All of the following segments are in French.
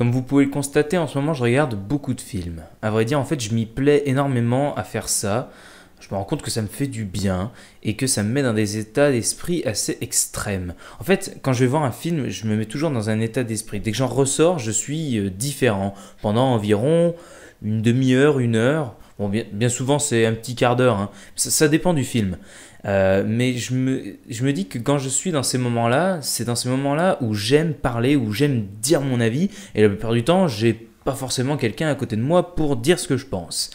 Comme vous pouvez le constater, en ce moment, je regarde beaucoup de films. À vrai dire, en fait, je m'y plais énormément à faire ça. Je me rends compte que ça me fait du bien et que ça me met dans des états d'esprit assez extrêmes. En fait, quand je vais voir un film, je me mets toujours dans un état d'esprit. Dès que j'en ressors, je suis euh, différent pendant environ une demi-heure, une heure bien, souvent, c'est un petit quart d'heure. Hein. Ça, dépend du film. Euh, mais je me, dis que quand je suis dans ces moments-là, c'est dans ces moments-là où j'aime parler, où j'aime dire mon avis. Et la plupart du temps, j'ai pas forcément quelqu'un à côté de moi pour dire ce que je pense.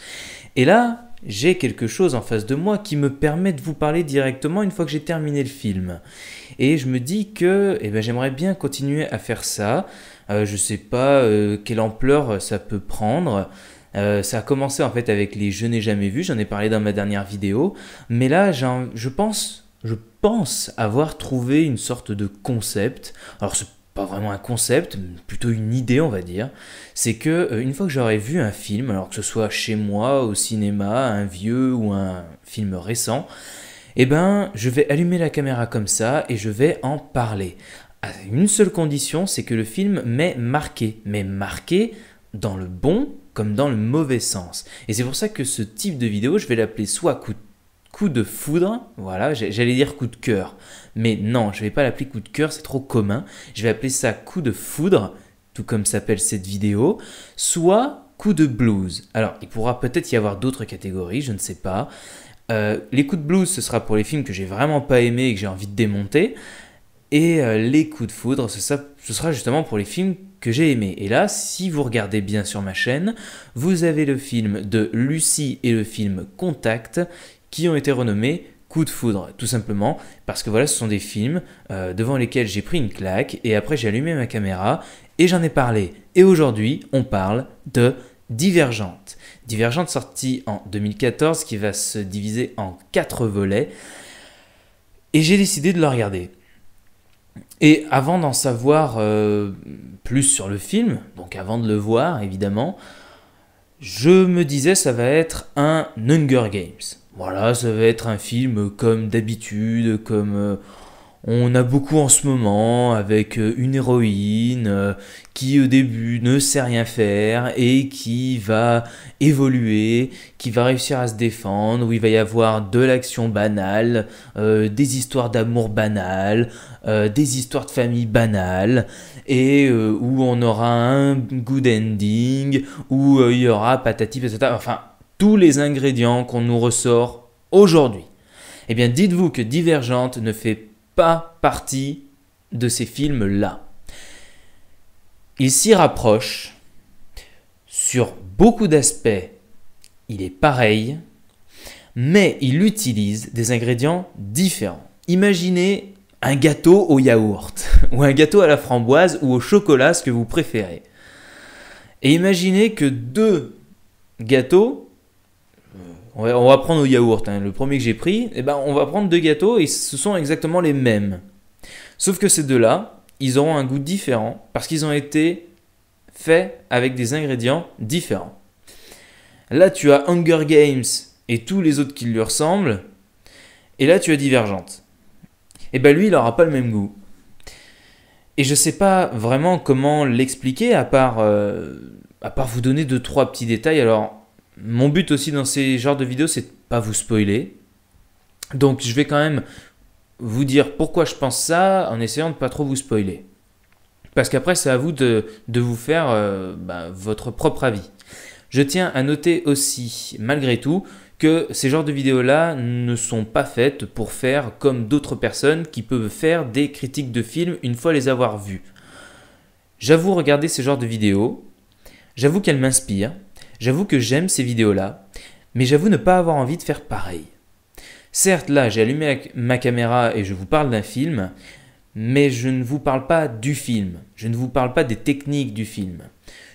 Et là, j'ai quelque chose en face de moi qui me permet de vous parler directement une fois que j'ai terminé le film. Et je me dis que eh ben, j'aimerais bien continuer à faire ça. Euh, je sais pas euh, quelle ampleur ça peut prendre. Euh, ça a commencé en fait avec les je n'ai jamais vu, j'en ai parlé dans ma dernière vidéo, mais là je pense, je pense avoir trouvé une sorte de concept. Alors c'est pas vraiment un concept, plutôt une idée on va dire. C'est que euh, une fois que j'aurai vu un film, alors que ce soit chez moi, au cinéma, un vieux ou un film récent, eh ben, je vais allumer la caméra comme ça et je vais en parler. une seule condition, c'est que le film m'ait marqué, mais marqué dans le bon comme dans le mauvais sens. Et c'est pour ça que ce type de vidéo, je vais l'appeler soit coup de coup de foudre, voilà, j'allais dire coup de cœur, mais non, je ne vais pas l'appeler coup de cœur, c'est trop commun. Je vais appeler ça coup de foudre, tout comme s'appelle cette vidéo, soit coup de blues. Alors, il pourra peut-être y avoir d'autres catégories, je ne sais pas. Euh, les coups de blues, ce sera pour les films que j'ai vraiment pas aimé et que j'ai envie de démonter. Et euh, les coups de foudre, ce sera justement pour les films j'ai aimé. Et là, si vous regardez bien sur ma chaîne, vous avez le film de Lucie et le film Contact qui ont été renommés Coup de foudre, tout simplement, parce que voilà, ce sont des films euh, devant lesquels j'ai pris une claque et après j'ai allumé ma caméra et j'en ai parlé. Et aujourd'hui, on parle de Divergente. Divergente sortie en 2014 qui va se diviser en quatre volets et j'ai décidé de le regarder. Et avant d'en savoir euh, plus sur le film, donc avant de le voir évidemment, je me disais ça va être un Hunger Games. Voilà, ça va être un film comme d'habitude, comme euh, on a beaucoup en ce moment avec euh, une héroïne euh, qui au début ne sait rien faire et qui va évoluer, qui va réussir à se défendre, où il va y avoir de l'action banale, euh, des histoires d'amour banales, des histoires de famille banales, et où on aura un good ending, où il y aura patati patata, enfin tous les ingrédients qu'on nous ressort aujourd'hui. Eh bien dites-vous que Divergente ne fait pas pas partie de ces films-là. Il s'y rapproche. Sur beaucoup d'aspects, il est pareil, mais il utilise des ingrédients différents. Imaginez un gâteau au yaourt, ou un gâteau à la framboise, ou au chocolat, ce que vous préférez. Et imaginez que deux gâteaux on va, prendre au yaourt. Hein. Le premier que j'ai pris, eh ben, on va prendre deux gâteaux et ce sont exactement les mêmes. Sauf que ces deux-là, ils auront un goût différent parce qu'ils ont été faits avec des ingrédients différents. Là, tu as Hunger Games et tous les autres qui lui ressemblent. Et là, tu as Divergente. Et eh ben lui, il n'aura pas le même goût. Et je ne sais pas vraiment comment l'expliquer à part, euh, à part vous donner deux trois petits détails. Alors mon but aussi dans ces genres de vidéos, c'est de pas vous spoiler. Donc je vais quand même vous dire pourquoi je pense ça en essayant de pas trop vous spoiler. Parce qu'après, c'est à vous de, vous faire euh, bah, votre propre avis. Je tiens à noter aussi, malgré tout, que ces genres de vidéos-là ne sont pas faites pour faire comme d'autres personnes qui peuvent faire des critiques de films une fois les avoir vus. J'avoue regarder ces genres de vidéos, j'avoue qu'elles m'inspirent, J'avoue que j'aime ces vidéos-là, mais j'avoue ne pas avoir envie de faire pareil. Certes, là, j'ai allumé ma caméra et je vous parle d'un film, mais je ne vous parle pas du film, je ne vous parle pas des techniques du film,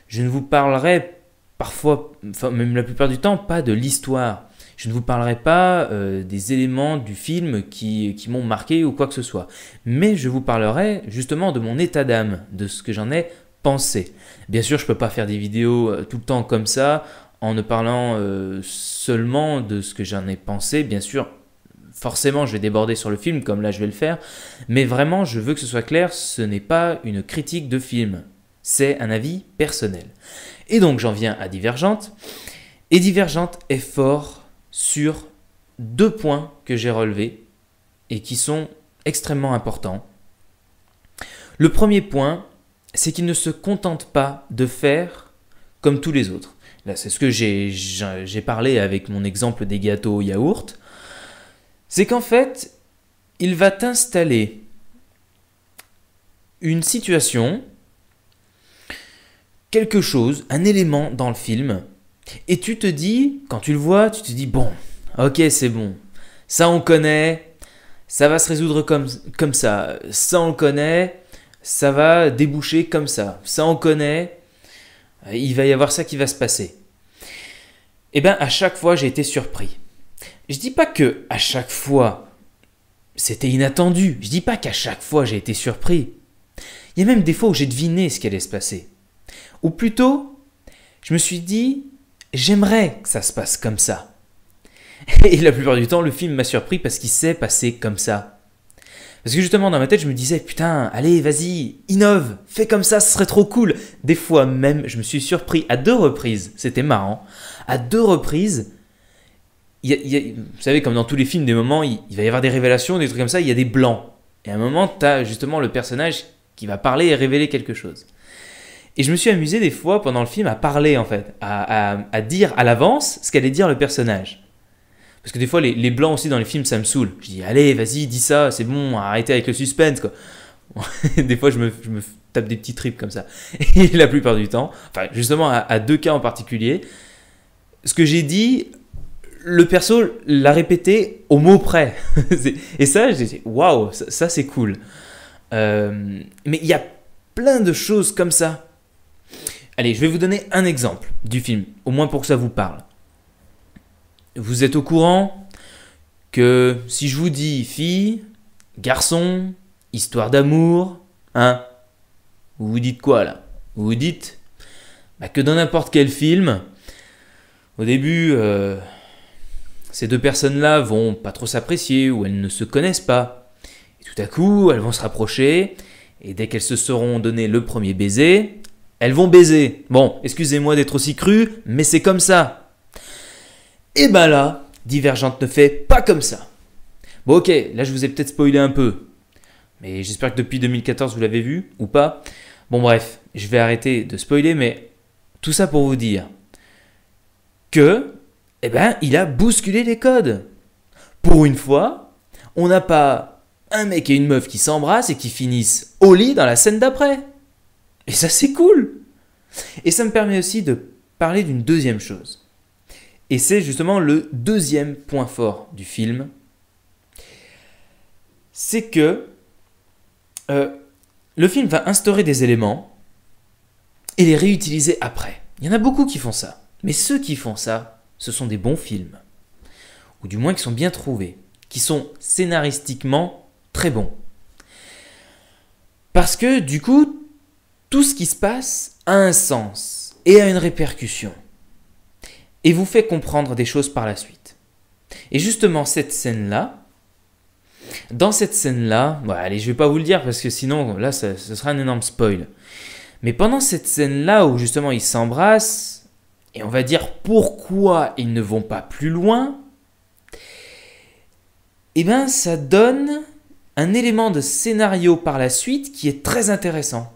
je ne vous parlerai parfois, même la plupart du temps, pas de l'histoire. Je ne vous parlerai pas euh, des éléments du film qui, qui m'ont marqué ou quoi que ce soit, mais je vous parlerai justement de mon état d'âme, de ce que j'en ai penser. Bien sûr, je ne peux pas faire des vidéos euh, tout le temps comme ça, en ne parlant euh, seulement de ce que j'en ai pensé. Bien sûr, forcément, je vais déborder sur le film, comme là je vais le faire. Mais vraiment, je veux que ce soit clair, ce n'est pas une critique de film. C'est un avis personnel. Et donc j'en viens à Divergente. Et Divergente est fort sur deux points que j'ai relevés et qui sont extrêmement importants. Le premier point, c'est qu'il ne se contente pas de faire comme tous les autres. Là, c'est ce que j'ai parlé avec mon exemple des gâteaux au yaourt. C'est qu'en fait, il va t'installer une situation, quelque chose, un élément dans le film, et tu te dis, quand tu le vois, tu te dis, bon, ok, c'est bon, ça on connaît, ça va se résoudre comme, comme ça, ça on le connaît, ça va déboucher comme ça. Ça on connaît, euh, il va y avoir ça qui va se passer. Eh bien, à chaque fois, j'ai été surpris. Je dis pas que à chaque fois, c'était inattendu. Je dis pas qu'à chaque fois, j'ai été surpris. Il y a même des fois où j'ai deviné ce qui allait se passer. Ou plutôt, je me suis dit, j'aimerais que ça se passe comme ça. Et la plupart du temps, le film m'a surpris parce qu'il s'est passé comme ça. Parce que justement, dans ma tête, je me disais, putain, allez, vas-y, innove, fais comme ça, ce serait trop cool. Des fois même, je me suis surpris à deux reprises, c'était marrant, à deux reprises, vous savez, comme dans tous les films, des moments, il, va y avoir des révélations, des trucs comme ça, il y a des blancs. Et à un moment, tu as justement le personnage qui va parler et révéler quelque chose. Et je me suis amusé des fois pendant le film à parler, en fait, à dire à l'avance ce qu'allait dire le personnage. Parce que des fois, les, blancs aussi dans les films, ça me saoule. Je dis, allez, vas-y, dis ça, c'est bon, arrêtez avec le suspense, quoi. des fois, je me, tape des petits tripes comme ça. Et la plupart du temps, enfin, justement, à, deux cas en particulier, ce que j'ai dit, le perso l'a répété au mot près. et ça, j'ai dit, waouh, ça, c'est cool. Euh, mais il y a plein de choses comme ça. Allez, je vais vous donner un exemple du film, au moins pour que ça vous parle. Vous êtes au courant que si je vous dis fille, garçon, histoire d'amour, hein Vous vous dites quoi là Vous vous dites bah, que dans n'importe quel film, au début, euh, ces deux personnes-là vont pas trop s'apprécier ou elles ne se connaissent pas. Et tout à coup, elles vont se rapprocher et dès qu'elles se seront donné le premier baiser, elles vont baiser. Bon, excusez-moi d'être aussi cru, mais c'est comme ça. Et ben là, Divergente ne fait pas comme ça. Bon ok, là je vous ai peut-être spoilé un peu, mais j'espère que depuis 2014 vous l'avez vu ou pas. Bon bref, je vais arrêter de spoiler, mais tout ça pour vous dire que, eh ben, il a bousculé les codes. Pour une fois, on n'a pas un mec et une meuf qui s'embrassent et qui finissent au lit dans la scène d'après. Et ça c'est cool. Et ça me permet aussi de parler d'une deuxième chose. Et c'est justement le deuxième point fort du film, c'est que euh, le film va instaurer des éléments et les réutiliser après. Il y en a beaucoup qui font ça, mais ceux qui font ça, ce sont des bons films, ou du moins qui sont bien trouvés, qui sont scénaristiquement très bons. Parce que du coup, tout ce qui se passe a un sens et a une répercussion et vous fait comprendre des choses par la suite. Et justement, cette scène-là, dans cette scène-là, bon, allez, je vais pas vous le dire parce que sinon, là, ce sera un énorme spoil. Mais pendant cette scène-là où justement ils s'embrassent, et on va dire pourquoi ils ne vont pas plus loin, eh bien, ça donne un élément de scénario par la suite qui est très intéressant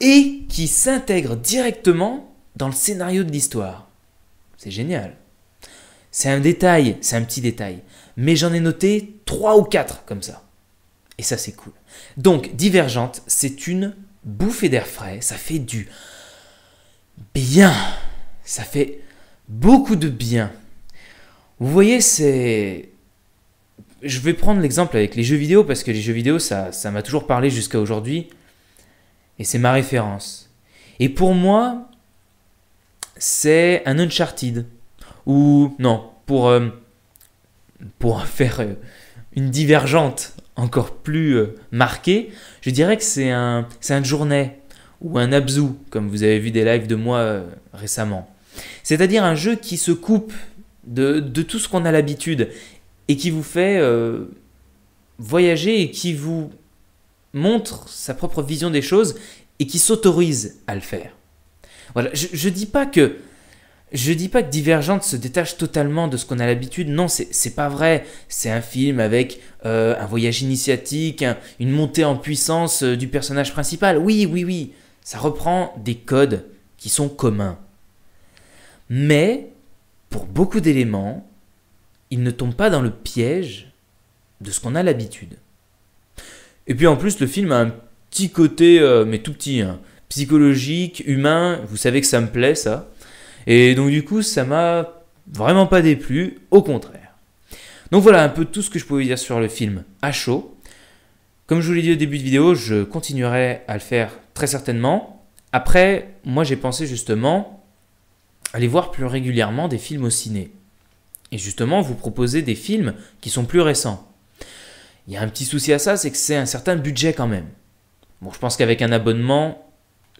et qui s'intègre directement dans le scénario de l'histoire. C'est génial. C'est un détail, c'est un petit détail. Mais j'en ai noté trois ou quatre comme ça. Et ça, c'est cool. Donc, Divergente, c'est une bouffée d'air frais. Ça fait du bien. Ça fait beaucoup de bien. Vous voyez, c'est... Je vais prendre l'exemple avec les jeux vidéo parce que les jeux vidéo, ça, ça m'a toujours parlé jusqu'à aujourd'hui. Et c'est ma référence. Et pour moi, c'est un Uncharted. Ou non, pour, euh, pour faire euh, une divergente encore plus euh, marquée, je dirais que c'est un, un journée ou un abzu, comme vous avez vu des lives de moi récemment. C'est-à-dire un jeu qui se coupe de, de tout ce qu'on a l'habitude et qui vous fait voyager et qui vous montre sa propre vision des choses et qui s'autorise à le faire. Voilà, je, ne dis pas que je dis pas que Divergente se détache totalement de ce qu'on a l'habitude, non, c'est pas vrai. C'est un film avec euh, un voyage initiatique, une montée en puissance euh, du personnage principal. Oui, oui, oui, ça reprend des codes qui sont communs. Mais, pour beaucoup d'éléments, il ne tombe pas dans le piège de ce qu'on a l'habitude. Et puis en plus, le film a un petit côté, euh, mais tout petit, hein psychologique, humain. Vous savez que ça me plaît, ça. Et donc, du coup, ça m'a vraiment pas déplu, au contraire. Donc voilà un peu tout ce que je pouvais dire sur le film à chaud. Comme je vous l'ai dit au début de vidéo, je continuerai à le faire très certainement. Après, moi j'ai pensé justement aller voir plus régulièrement des films au ciné. Et justement, vous proposer des films qui sont plus récents. Il y a un petit souci à ça, c'est que c'est un certain budget quand même. Bon, je pense qu'avec un abonnement,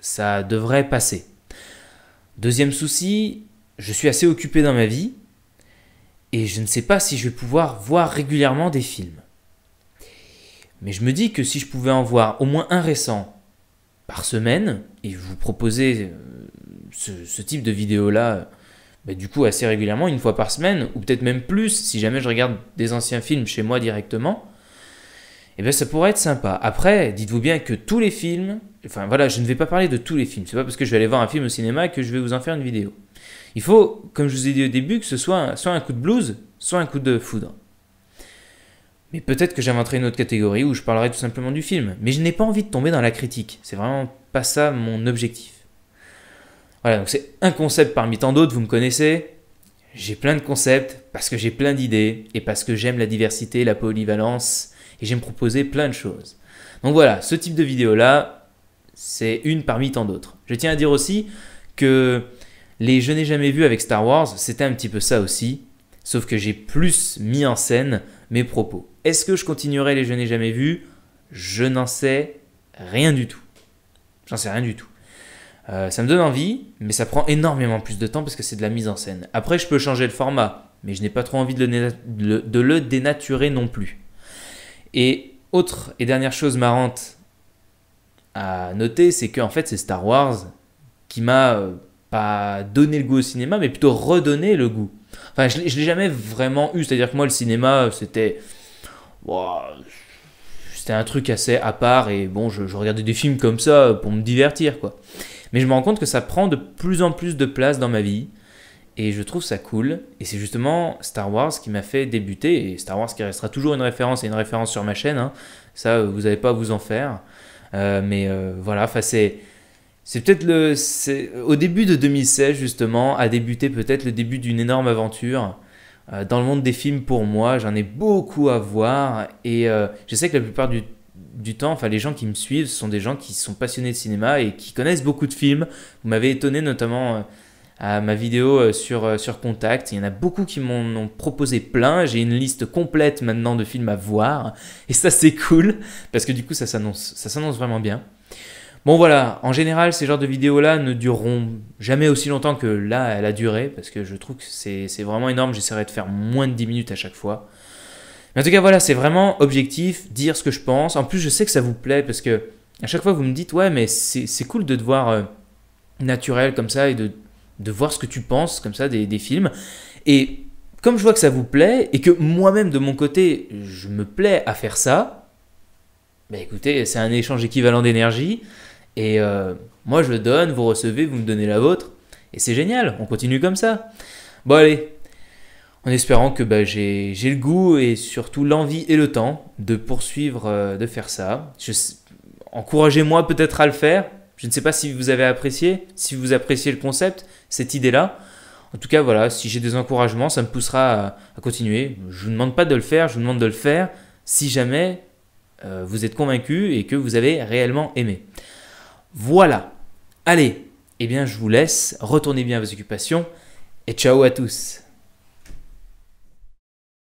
ça devrait passer. Deuxième souci, je suis assez occupé dans ma vie et je ne sais pas si je vais pouvoir voir régulièrement des films. Mais je me dis que si je pouvais en voir au moins un récent par semaine et vous proposer euh, ce, type de vidéo-là, euh, bah, du coup assez régulièrement, une fois par semaine, ou peut-être même plus si jamais je regarde des anciens films chez moi directement, eh bien ça pourrait être sympa. Après, dites-vous bien que tous les films, enfin voilà, je ne vais pas parler de tous les films, c'est pas parce que je vais aller voir un film au cinéma que je vais vous en faire une vidéo. Il faut, comme je vous ai dit au début, que ce soit un, soit un coup de blues, soit un coup de foudre. Mais peut-être que j'inventerai une autre catégorie où je parlerai tout simplement du film. Mais je n'ai pas envie de tomber dans la critique. C'est vraiment pas ça mon objectif. Voilà, donc c'est un concept parmi tant d'autres, vous me connaissez j'ai plein de concepts, parce que j'ai plein d'idées, et parce que j'aime la diversité, la polyvalence, et j'aime proposer plein de choses. Donc voilà, ce type de vidéo-là, c'est une parmi tant d'autres. Je tiens à dire aussi que les Je n'ai jamais vu avec Star Wars, c'était un petit peu ça aussi, sauf que j'ai plus mis en scène mes propos. Est-ce que je continuerai les Je n'ai jamais vu Je n'en sais rien du tout. J'en sais rien du tout. Euh, ça me donne envie, mais ça prend énormément plus de temps parce que c'est de la mise en scène. Après, je peux changer le format, mais je n'ai pas trop envie de le, dénaturer non plus. Et autre et dernière chose marrante à noter, c'est qu'en fait, c'est Star Wars qui m'a euh, pas donné le goût au cinéma, mais plutôt redonné le goût. Enfin, je, ne l'ai jamais vraiment eu. C'est-à-dire que moi, le cinéma, euh, c'était. c'était un truc assez à part, et bon, je regardais des films comme ça pour me divertir, quoi. Mais je me rends compte que ça prend de plus en plus de place dans ma vie. Et je trouve ça cool. Et c'est justement Star Wars qui m'a fait débuter. Et Star Wars qui restera toujours une référence et une référence sur ma chaîne. Hein. Ça, euh, vous n'avez pas à vous en faire. Euh, mais euh, voilà, enfin, c'est. C'est peut-être le. Au début de 2016, justement, a débuté peut-être le début d'une énorme aventure. dans le monde des films, pour moi, j'en ai beaucoup à voir. Et je sais que la plupart du du temps, enfin les gens qui me suivent sont des gens qui sont passionnés de cinéma et qui connaissent beaucoup de films. Vous m'avez étonné notamment euh, à ma vidéo euh, sur, euh, sur Contact. Il y en a beaucoup qui m'en ont proposé plein. J'ai une liste complète maintenant de films à voir. Et ça, c'est cool, parce que du coup, ça s'annonce, ça s'annonce vraiment bien. Bon voilà, en général, ces genres de vidéos-là ne dureront jamais aussi longtemps que là, elle a duré, parce que je trouve que c'est vraiment énorme. J'essaierai de faire moins de 10 minutes à chaque fois. Mais en tout cas, voilà, c'est vraiment objectif, dire ce que je pense. En plus, je sais que ça vous plaît parce que à chaque fois, vous me dites, ouais, mais c'est cool de te voir euh, naturel comme ça et de, voir ce que tu penses comme ça des, films. Et comme je vois que ça vous plaît et que moi-même, de mon côté, je me plais à faire ça, bah écoutez, c'est un échange équivalent d'énergie. Et euh, moi, je donne, vous recevez, vous me donnez la vôtre. Et c'est génial, on continue comme ça. Bon, allez, en espérant que bah, j'ai le goût et surtout l'envie et le temps de poursuivre, euh, de faire ça. Encouragez-moi peut-être à le faire. Je ne sais pas si vous avez apprécié, si vous appréciez le concept, cette idée-là. En tout cas, voilà, si j'ai des encouragements, ça me poussera à, continuer. Je ne vous demande pas de le faire, je vous demande de le faire si jamais euh, vous êtes convaincu et que vous avez réellement aimé. Voilà. Allez, eh bien je vous laisse, retournez bien à vos occupations et ciao à tous.